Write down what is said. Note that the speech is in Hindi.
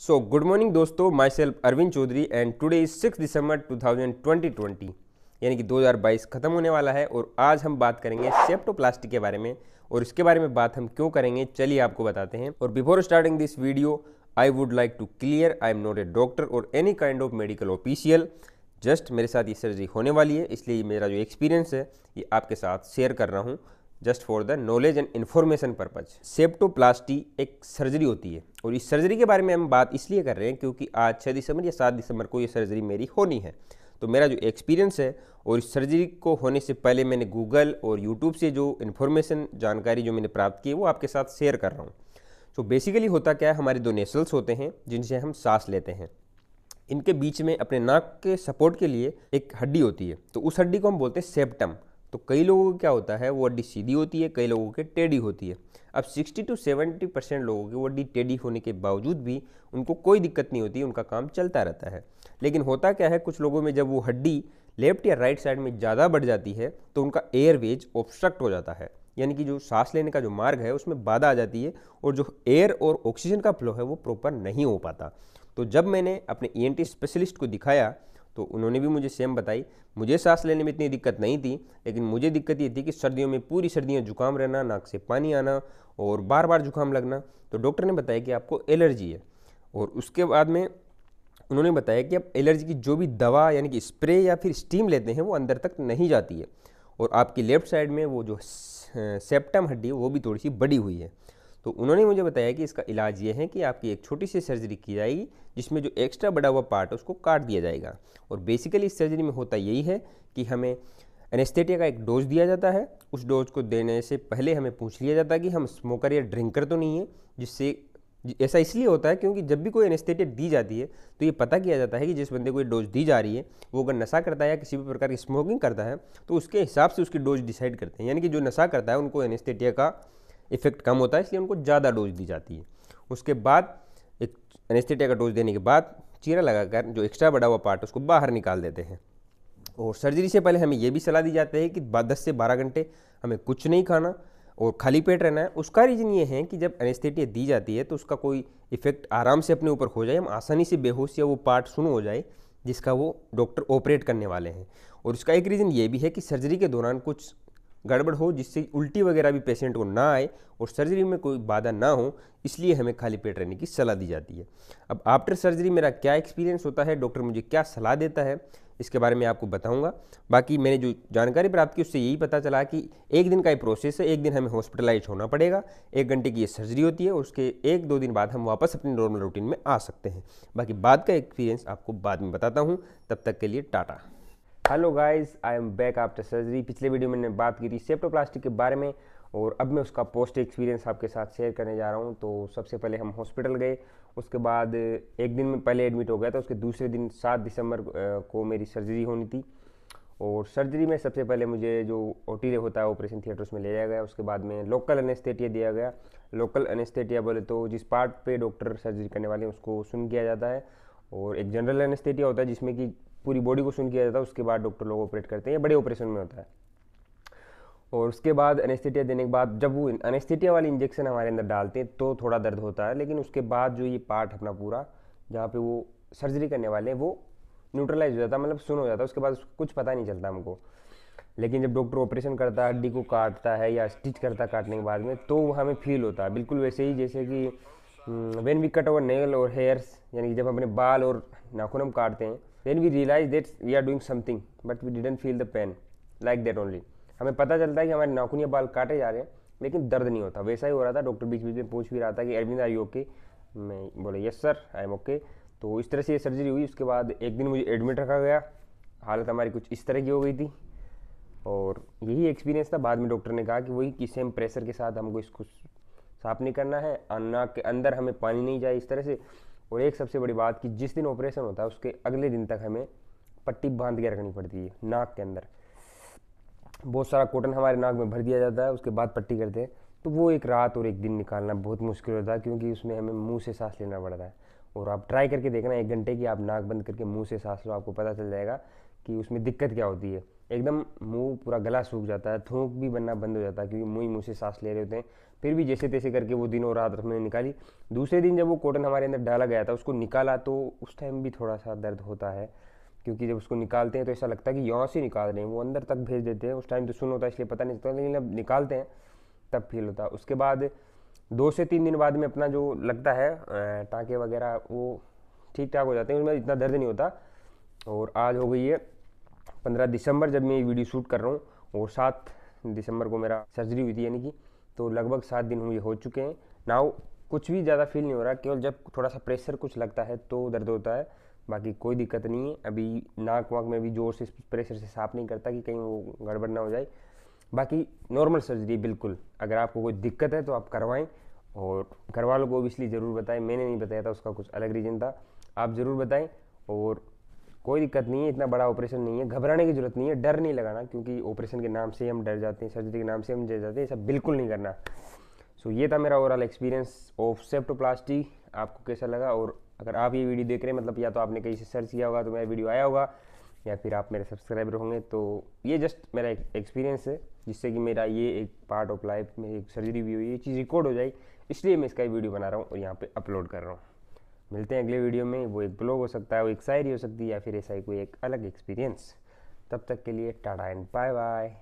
सो गुड मॉर्निंग दोस्तों myself Arvind Chaudhary and today is six December two thousand twenty twenty यानी कि 2022 ख़त्म होने वाला है और आज हम बात करेंगे सेप्टोप्लास्टिक के बारे में और इसके बारे में बात हम क्यों करेंगे चलिए आपको बताते हैं और before starting this video I would like to clear I am not a doctor और any kind of medical official just मेरे साथ ये सर्जरी होने वाली है इसलिए मेरा जो एक्सपीरियंस है ये आपके साथ शेयर कर रहा हूँ just for the knowledge and information purpose septoplasty एक सर्जरी होती है और इस सर्जरी के बारे में हम बात इसलिए कर रहे हैं क्योंकि आज छः दिसंबर या सात दिसंबर को ये सर्जरी मेरी होनी है तो मेरा जो एक्सपीरियंस है और इस सर्जरी को होने से पहले मैंने गूगल और यूट्यूब से जो इन्फॉर्मेशन जानकारी जो मैंने प्राप्त की है वो आपके साथ शेयर कर रहा हूँ तो बेसिकली होता क्या है हमारे दो नेसल्स होते हैं जिनसे हम सांस लेते हैं इनके बीच में अपने नाक के सपोर्ट के लिए एक हड्डी होती है तो उस हड्डी को हम बोलते हैं सेप्टम तो कई लोगों को क्या होता है वो हड्डी सीधी होती है कई लोगों के टेढ़ी होती है अब 60 टू 70 परसेंट लोगों की वो हड्डी टेढ़ी होने के बावजूद भी उनको कोई दिक्कत नहीं होती उनका काम चलता रहता है लेकिन होता क्या है कुछ लोगों में जब वो हड्डी लेफ्ट या राइट साइड में ज़्यादा बढ़ जाती है तो उनका एयरवेज ऑब्स्ट्रक्ट हो जाता है यानी कि जो सांस लेने का जो मार्ग है उसमें बाधा आ जाती है और जो एयर और ऑक्सीजन का फ्लो है वो प्रॉपर नहीं हो पाता तो जब मैंने अपने ई e स्पेशलिस्ट को दिखाया तो उन्होंने भी मुझे सेम बताई मुझे सांस लेने में इतनी दिक्कत नहीं थी लेकिन मुझे दिक्कत ये थी कि सर्दियों में पूरी सर्दियाँ जुकाम रहना नाक से पानी आना और बार बार जुकाम लगना तो डॉक्टर ने बताया कि आपको एलर्जी है और उसके बाद में उन्होंने बताया कि आप एलर्जी की जो भी दवा यानी कि स्प्रे या फिर स्टीम लेते हैं वो अंदर तक नहीं जाती है और आपकी लेफ़्ट साइड में वो जो सेप्टम हड्डी है वो भी थोड़ी सी बड़ी हुई है तो उन्होंने मुझे बताया कि इसका इलाज ये है कि आपकी एक छोटी सी सर्जरी की जाएगी जिसमें जो एक्स्ट्रा बड़ा हुआ पार्ट है उसको काट दिया जाएगा और बेसिकली इस सर्जरी में होता यही है कि हमें एनेस्थेटिया का एक डोज दिया जाता है उस डोज को देने से पहले हमें पूछ लिया जाता है कि हम स्मोकर या ड्रिंकर तो नहीं है जिससे ऐसा इसलिए होता है क्योंकि जब भी कोई एनेस्थेटिया दी जाती है तो ये पता किया जाता है कि जिस बंदे को ये डोज दी जा रही है वो अगर नशा करता है या किसी भी प्रकार की स्मोकिंग करता है तो उसके हिसाब से उसकी डोज डिसाइड करते हैं यानी कि जो नशा करता है उनको एनेस्थेटिया का इफेक्ट कम होता है इसलिए उनको ज़्यादा डोज दी जाती है उसके बाद एक एनेस्थेटिया का डोज देने के बाद चीरा लगाकर जो एक्स्ट्रा बड़ा हुआ पार्ट उसको बाहर निकाल देते हैं और सर्जरी से पहले हमें यह भी सलाह दी जाती है कि दस से बारह घंटे हमें कुछ नहीं खाना और खाली पेट रहना है उसका रीज़न ये है कि जब एनेस्थेटिया दी जाती है तो उसका कोई इफेक्ट आराम से अपने ऊपर हो जाए हम आसानी से बेहोश या वो पार्ट सुन हो जाए जिसका वो डॉक्टर ऑपरेट करने वाले हैं और उसका एक रीज़न ये भी है कि सर्जरी के दौरान कुछ गड़बड़ हो जिससे उल्टी वगैरह भी पेशेंट को ना आए और सर्जरी में कोई बाधा ना हो इसलिए हमें खाली पेट रहने की सलाह दी जाती है अब आफ्टर सर्जरी मेरा क्या एक्सपीरियंस होता है डॉक्टर मुझे क्या सलाह देता है इसके बारे में आपको बताऊंगा बाकी मैंने जो जानकारी प्राप्त की उससे यही पता चला कि एक दिन का ये प्रोसेस है एक दिन हमें हॉस्पिटलाइज होना पड़ेगा एक घंटे की ये सर्जरी होती है उसके एक दो दिन बाद हम वापस अपने नॉर्मल रूटीन में आ सकते हैं बाकी बाद का एक्सपीरियंस आपको बाद में बताता हूँ तब तक के लिए tata hello guys I am back after surgery पिछले वीडियो में मैंने बात की थी सेप्टोप्लास्टिक के बारे में और अब मैं उसका पोस्ट एक्सपीरियंस आपके साथ शेयर करने जा रहा हूँ तो सबसे पहले हम हॉस्पिटल गए उसके बाद एक दिन में पहले एडमिट हो गया था उसके दूसरे दिन सात दिसंबर को मेरी सर्जरी होनी थी और सर्जरी में सबसे पहले मुझे जो ओ होता है ऑपरेशन थिएटर उसमें ले जाया गया उसके बाद में लोकल अनेस्थेटिया दिया गया लोकल अनेस्थेटिया बोले तो जिस पार्ट पे डॉक्टर सर्जरी करने वाले हैं उसको सुन किया जाता है और एक जनरल एनेस्थेटिया होता है जिसमें कि पूरी बॉडी को सुन किया जाता है उसके बाद डॉक्टर लोग ऑपरेट करते हैं बड़े ऑपरेशन में होता है और उसके बाद अनेस्थेटिया देने के बाद जब वो अनेस्थेटिया वाले इंजेक्शन हमारे अंदर डालते हैं तो थोड़ा दर्द होता है लेकिन उसके बाद जो ये पार्ट अपना पूरा जहाँ पे वो सर्जरी करने वाले हैं वो न्यूट्रलाइज हो जाता है मतलब सुन हो जाता है उसके बाद कुछ पता नहीं चलता हमको लेकिन जब डॉक्टर ऑपरेशन करता है हड्डी को काटता है या स्टिच करता है काटने के बाद में तो हमें फील होता है बिल्कुल वैसे ही जैसे कि when we cut over nail और हेयर्स यानी कि जब अपने बाल और नाखून हम काटते हैं then we realise that we are doing something but we didn't feel the pain like that only हमें पता चलता है कि हमारे नाखून या बाल काटे जा रहे हैं लेकिन दर्द नहीं होता वैसा ही हो रहा था डॉक्टर बीच बीच में पूछ भी रहा था कि अरविंद आई ओके मैं बोला yes sir I am okay तो इस तरह से ये सर्जरी हुई उसके बाद एक दिन मुझे एडमिट रखा गया हालत हमारी कुछ इस तरह की हो गई थी और यही एक्सपीरियंस था बाद में डॉक्टर ने कहा कि वही कि सेम प्रेशर के साथ हमको इसको साफ नहीं करना है और नाक के अंदर हमें पानी नहीं जाए इस तरह से और एक सबसे बड़ी बात कि जिस दिन ऑपरेशन होता है उसके अगले दिन तक हमें पट्टी बांध के रखनी पड़ती है नाक के अंदर बहुत सारा कॉटन हमारे नाक में भर दिया जाता है उसके बाद पट्टी करते हैं तो वो एक रात और एक दिन निकालना बहुत मुश्किल होता है क्योंकि उसमें हमें मुंह से सांस लेना पड़ता है और आप ट्राई करके देखना एक घंटे की आप नाक बंद करके मुंह से सांस लो आपको पता चल जाएगा कि उसमें दिक्कत क्या होती है एकदम मुंह पूरा गला सूख जाता है थूक भी बनना बंद हो जाता है क्योंकि मुँह ही मुँह से सांस ले रहे होते हैं फिर भी जैसे तैसे करके वो दिन और रात हमने निकाली दूसरे दिन जब वो कॉटन हमारे अंदर डाला गया था उसको निकाला तो उस टाइम भी थोड़ा सा दर्द होता है क्योंकि जब उसको निकालते हैं तो ऐसा लगता है कि यहाँ से निकाल रहे हैं वो अंदर तक भेज देते हैं उस टाइम तो सुन होता है इसलिए पता नहीं चलता लेकिन अब निकालते हैं तब फील होता है उसके बाद दो से तीन दिन बाद में अपना जो लगता है टाँके वगैरह वो ठीक ठाक हो जाते हैं उनमें इतना दर्द नहीं होता और आज हो गई है पंद्रह दिसंबर जब मैं ये वीडियो शूट कर रहा हूँ और सात दिसंबर को मेरा सर्जरी हुई थी यानी कि तो लगभग सात दिन हुए हो चुके हैं नाउ कुछ भी ज़्यादा फील नहीं हो रहा केवल जब थोड़ा सा प्रेशर कुछ लगता है तो दर्द होता है बाकी कोई दिक्कत नहीं है अभी नाक वाक में भी ज़ोर से प्रेशर से साफ नहीं करता कि कहीं वो गड़बड़ ना हो जाए बाकी नॉर्मल सर्जरी बिल्कुल अगर आपको कोई दिक्कत है तो आप करवाएं और घर वालों को भी इसलिए ज़रूर बताएं मैंने नहीं बताया था उसका कुछ अलग रीज़न था आप ज़रूर बताएं और कोई दिक्कत नहीं है इतना बड़ा ऑपरेशन नहीं है घबराने की जरूरत नहीं है डर नहीं लगाना क्योंकि ऑपरेशन के नाम से हम डर जाते हैं सर्जरी के नाम से हम डर जाते हैं सब बिल्कुल नहीं करना सो ये था मेरा ओवरऑल एक्सपीरियंस ऑफ सेप्टोप्लास्टी आपको कैसा लगा और अगर आप ये वीडियो देख रहे हैं मतलब या तो आपने कहीं से सर्च किया होगा तो मेरा वीडियो आया होगा या फिर आप मेरे सब्सक्राइबर होंगे तो ये जस्ट मेरा एक्सपीरियंस है जिससे कि मेरा ये एक पार्ट ऑफ लाइफ में एक सर्जरी भी हुई ये चीज़ रिकॉर्ड हो जाए इसलिए मैं इसका वीडियो बना रहा हूँ और यहाँ पर अपलोड कर रहा हूँ मिलते हैं अगले वीडियो में वो एक ब्लॉग हो सकता है वो एक शायरी हो सकती है या फिर ऐसा ही कोई एक अलग एक्सपीरियंस तब तक के लिए टाटा एंड बाय बाय